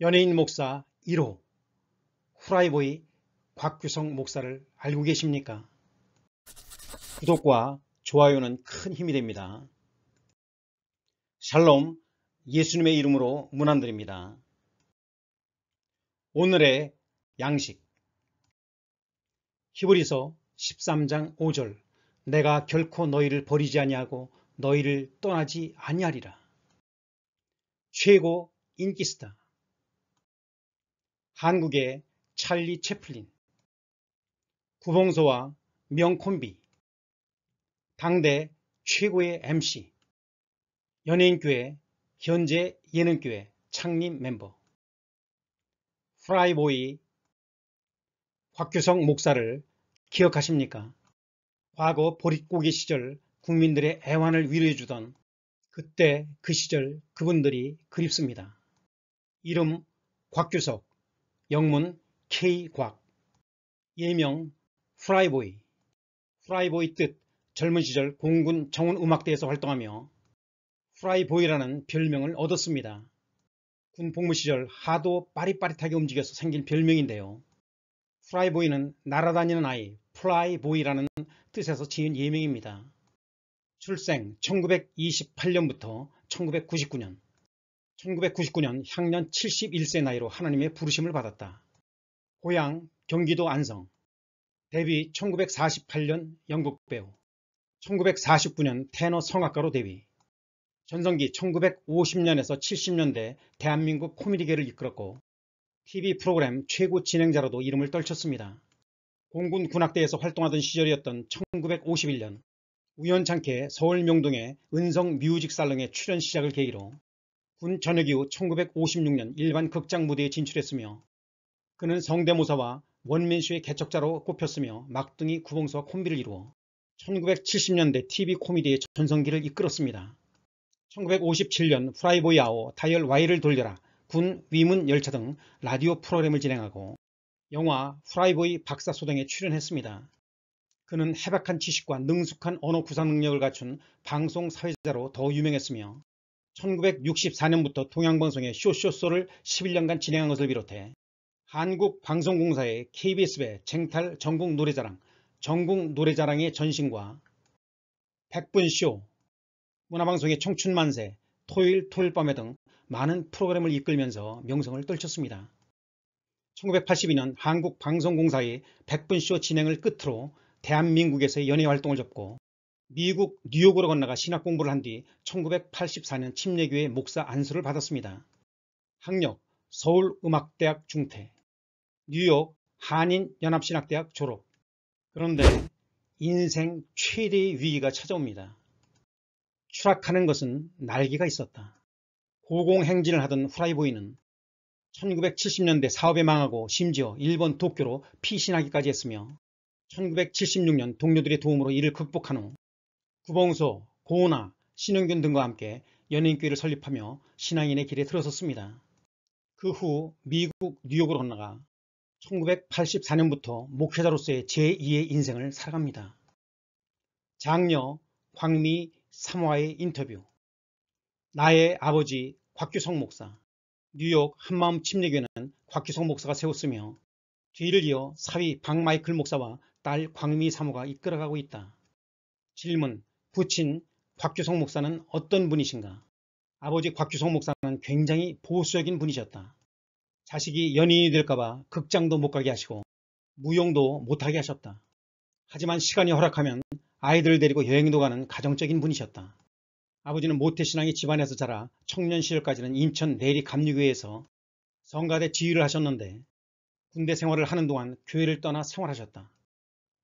연예인 목사 1호 후라이보이 곽규성 목사를 알고 계십니까? 구독과 좋아요는 큰 힘이 됩니다. 샬롬 예수님의 이름으로 문안드립니다. 오늘의 양식 히브리서 13장 5절 내가 결코 너희를 버리지 아니하고 너희를 떠나지 아니하리라 최고 인기스타 한국의 찰리 채플린, 구봉소와 명콤비, 당대 최고의 MC, 연예인교회, 현재 예능교회 창립 멤버, 프라이보이 곽규성 목사를 기억하십니까? 과거 보릿고개 시절 국민들의 애환을 위로해주던 그때 그 시절 그분들이 그립습니다. 이름 곽규석, 영문 K곽 예명 프라이보이 프라이보이 뜻 젊은 시절 공군 정원음악대에서 활동하며 프라이보이라는 별명을 얻었습니다. 군 복무 시절 하도 빠릿빠릿하게 움직여서 생긴 별명인데요. 프라이보이는 날아다니는 아이 프라이보이라는 뜻에서 지은 예명입니다. 출생 1928년부터 1999년 1999년 향년 71세 나이로 하나님의 부르심을 받았다. 고향 경기도 안성 데뷔 1948년 영국 배우 1949년 테너 성악가로 데뷔 전성기 1950년에서 70년대 대한민국 코미디계를 이끌었고 TV 프로그램 최고 진행자로도 이름을 떨쳤습니다. 공군 군악대에서 활동하던 시절이었던 1951년 우연찮게 서울 명동의 은성 뮤직 살롱에 출연 시작을 계기로 군 전역 이후 1956년 일반 극장 무대에 진출했으며 그는 성대모사와 원맨쇼의 개척자로 꼽혔으며 막둥이 구봉서와 콤비를 이루어 1970년대 TV 코미디의 전성기를 이끌었습니다. 1957년 프라이보이 아오 다이얼 와이를 돌려라, 군 위문 열차 등 라디오 프로그램을 진행하고 영화 프라이보이 박사소동에 출연했습니다. 그는 해박한 지식과 능숙한 언어 구상 능력을 갖춘 방송 사회자로 더 유명했으며 1964년부터 동양방송의 쇼쇼쇼를 11년간 진행한 것을 비롯해 한국방송공사의 KBS배 쟁탈 전국 노래자랑, 전국 노래자랑의 전신과 백분쇼, 문화방송의 청춘만세, 토요일 토요일 밤에 등 많은 프로그램을 이끌면서 명성을 떨쳤습니다. 1982년 한국방송공사의 백분쇼 진행을 끝으로 대한민국에서의 연예활동을 접고 미국 뉴욕으로 건너가 신학 공부를 한 뒤 1984년 침례교회 목사 안수를 받았습니다. 학력 서울음악대학 중퇴, 뉴욕 한인연합신학대학 졸업. 그런데 인생 최대의 위기가 찾아옵니다. 추락하는 것은 날개가 있었다. 고공행진을 하던 후라이보이는 1970년대 사업에 망하고 심지어 일본 도쿄로 피신하기까지 했으며 1976년 동료들의 도움으로 이를 극복한 후 구봉소, 고은아, 신용균 등과 함께 연인교회를 설립하며 신앙인의 길에 들어섰습니다. 그 후 미국 뉴욕으로 건너가 1984년부터 목회자로서의 제2의 인생을 살아갑니다. 장녀 광미 삼화의 인터뷰 나의 아버지 곽규성 목사 뉴욕 한마음 침례교는 곽규성 목사가 세웠으며 뒤를 이어 사위 박마이클 목사와 딸 광미 사모가 이끌어가고 있다. 질문 부친 곽규성 목사는 어떤 분이신가? 아버지 곽규성 목사는 굉장히 보수적인 분이셨다. 자식이 연인이 될까봐 극장도 못 가게 하시고 무용도 못하게 하셨다. 하지만 시간이 허락하면 아이들을 데리고 여행도 가는 가정적인 분이셨다. 아버지는 모태신앙의 집안에서 자라 청년 시절까지는 인천 내리 감리교회에서 성가대 지휘를 하셨는데 군대 생활을 하는 동안 교회를 떠나 생활하셨다.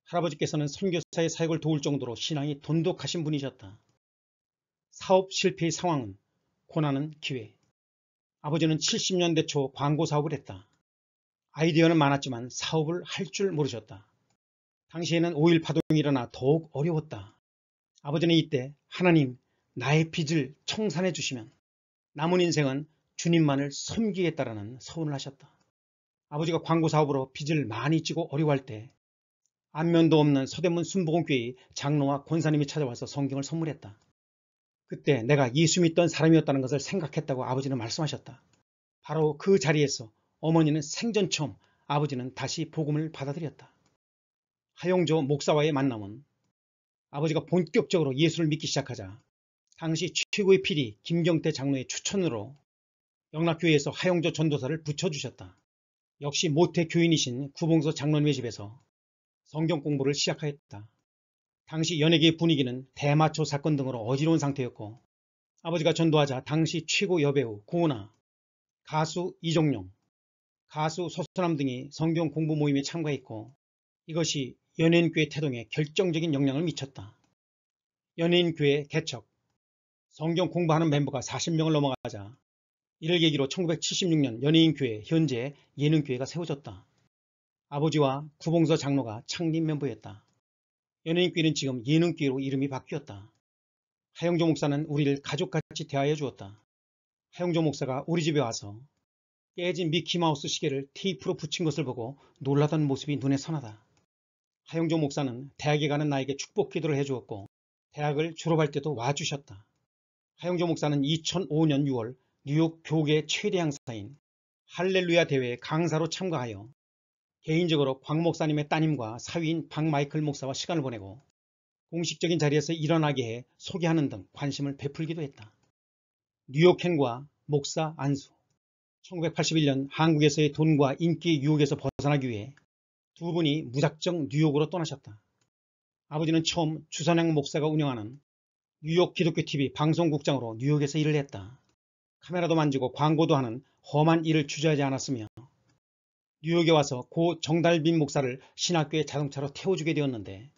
할아버지께서는 선교사의 사역을 도울 정도로 신앙이 돈독하신 분이셨다. 사업 실패의 상황은 고난은 기회. 아버지는 70년대 초 광고 사업을 했다. 아이디어는 많았지만 사업을 할 줄 모르셨다. 당시에는 5.1 파동이 일어나 더욱 어려웠다. 아버지는 이때 하나님 나의 빚을 청산해 주시면 남은 인생은 주님만을 섬기겠다라는 서운을 하셨다. 아버지가 광고 사업으로 빚을 많이 지고 어려워할 때 안면도 없는 서대문 순복음교회 장로와 권사님이 찾아와서 성경을 선물했다. 그때 내가 예수 믿던 사람이었다는 것을 생각했다고 아버지는 말씀하셨다. 바로 그 자리에서 어머니는 생전 처음 아버지는 다시 복음을 받아들였다. 하용조 목사와의 만남은 아버지가 본격적으로 예수를 믿기 시작하자 당시 최고의 피리 김경태 장로의 추천으로 영락교회에서 하용조 전도사를 붙여주셨다. 역시 모태 교인이신 구봉서 장로님의 집에서 성경 공부를 시작하였다. 당시 연예계 분위기는 대마초 사건 등으로 어지러운 상태였고 아버지가 전도하자 당시 최고 여배우 구호나 가수 이종룡 가수 서수남 등이 성경 공부 모임에 참가했고 이것이 연예인교회 태동에 결정적인 영향을 미쳤다. 연예인교회 개척, 성경 공부하는 멤버가 40명을 넘어가자 이를 계기로 1976년 연예인교회 현재 예능교회가 세워졌다. 아버지와 구봉서 장로가 창립 멤버였다. 연예인끼는 지금 예능끼로 이름이 바뀌었다. 하영조 목사는 우리를 가족같이 대하여 주었다. 하영조 목사가 우리 집에 와서 깨진 미키마우스 시계를 테이프로 붙인 것을 보고 놀라던 모습이 눈에 선하다. 하영조 목사는 대학에 가는 나에게 축복 기도를 해주었고 대학을 졸업할 때도 와주셨다. 하영조 목사는 2005년 6월 뉴욕 교계 최대 행사인 할렐루야 대회 강사로 참가하여 개인적으로 광 목사님의 따님과 사위인 박마이클 목사와 시간을 보내고 공식적인 자리에서 일어나게 해 소개하는 등 관심을 베풀기도 했다. 뉴욕행과 목사 안수 1981년 한국에서의 돈과 인기의 유혹에서 벗어나기 위해 두 분이 무작정 뉴욕으로 떠나셨다. 아버지는 처음 주선양 목사가 운영하는 뉴욕 기독교 TV 방송국장으로 뉴욕에서 일을 했다. 카메라도 만지고 광고도 하는 험한 일을 주저하지 않았으며 뉴욕에 와서 고 정달빈 목사를 신학교에 자동차로 태워주게 되었는데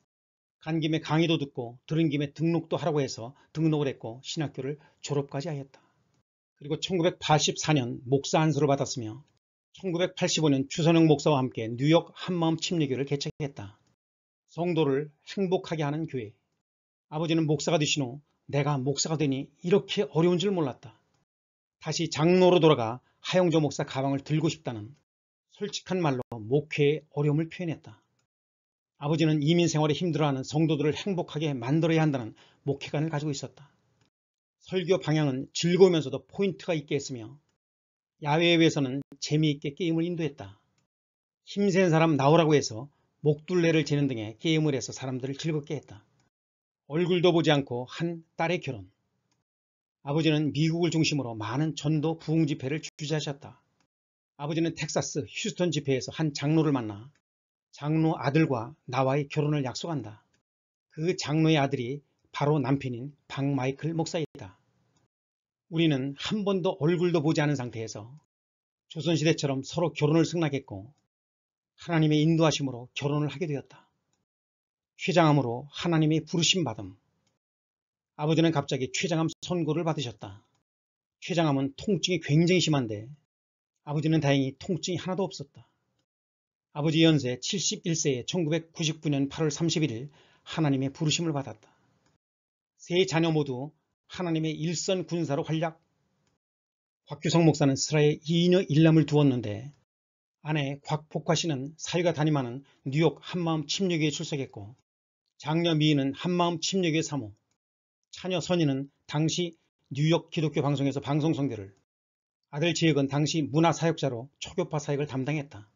간 김에 강의도 듣고 들은 김에 등록도 하라고 해서 등록을 했고 신학교를 졸업까지 하였다. 그리고 1984년 목사 안수를 받았으며 1985년 추선영 목사와 함께 뉴욕 한마음 침례교를 개척했다. 성도를 행복하게 하는 교회. 아버지는 목사가 되신 후 내가 목사가 되니 이렇게 어려운 줄 몰랐다. 다시 장로로 돌아가 하영조 목사 가방을 들고 싶다는 솔직한 말로 목회의 어려움을 표현했다. 아버지는 이민 생활에 힘들어하는 성도들을 행복하게 만들어야 한다는 목회관을 가지고 있었다. 설교 방향은 즐거우면서도 포인트가 있게 했으며 야외에서는 재미있게 게임을 인도했다. 힘센 사람 나오라고 해서 목둘레를 재는 등의 게임을 해서 사람들을 즐겁게 했다. 얼굴도 보지 않고 한 딸의 결혼. 아버지는 미국을 중심으로 많은 전도 부흥 집회를 주재하셨다. 아버지는 텍사스 휴스턴 집회에서 한 장로를 만나 장로 아들과 나와의 결혼을 약속한다. 그 장로의 아들이 바로 남편인 박마이클 목사이다. 우리는 한 번도 얼굴도 보지 않은 상태에서 조선시대처럼 서로 결혼을 승낙했고 하나님의 인도하심으로 결혼을 하게 되었다. 췌장암으로 하나님의 부르심 받음. 아버지는 갑자기 췌장암 선고를 받으셨다. 췌장암은 통증이 굉장히 심한데 아버지는 다행히 통증이 하나도 없었다. 아버지 연세 71세에 1999년 8월 31일 하나님의 부르심을 받았다. 세 자녀 모두 하나님의 일선 군사로 활약. 곽규성 목사는 슬하에 2인여 1남을 두었는데 아내 곽복화 씨는 사위가 담임하는 뉴욕 한마음 침례교에 출석했고 장녀 미인은 한마음 침례교의 사모, 차녀 선인은 당시 뉴욕 기독교 방송에서 방송 성대를 아들 지혁은 당시 문화사역자로 초교파 사역을 담당했다.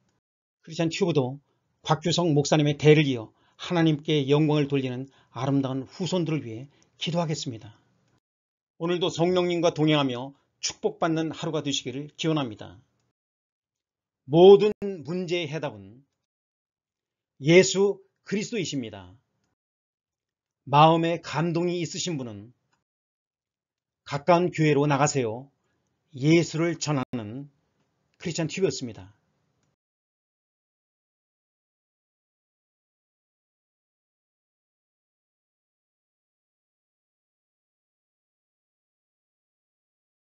크리스찬 튜브도 곽규성 목사님의 대를 이어 하나님께 영광을 돌리는 아름다운 후손들을 위해 기도하겠습니다. 오늘도 성령님과 동행하며 축복받는 하루가 되시기를 기원합니다. 모든 문제의 해답은 예수 그리스도이십니다. 마음에 감동이 있으신 분은 가까운 교회로 나가세요. 예수를 전하는 크리스천 TV였습니다.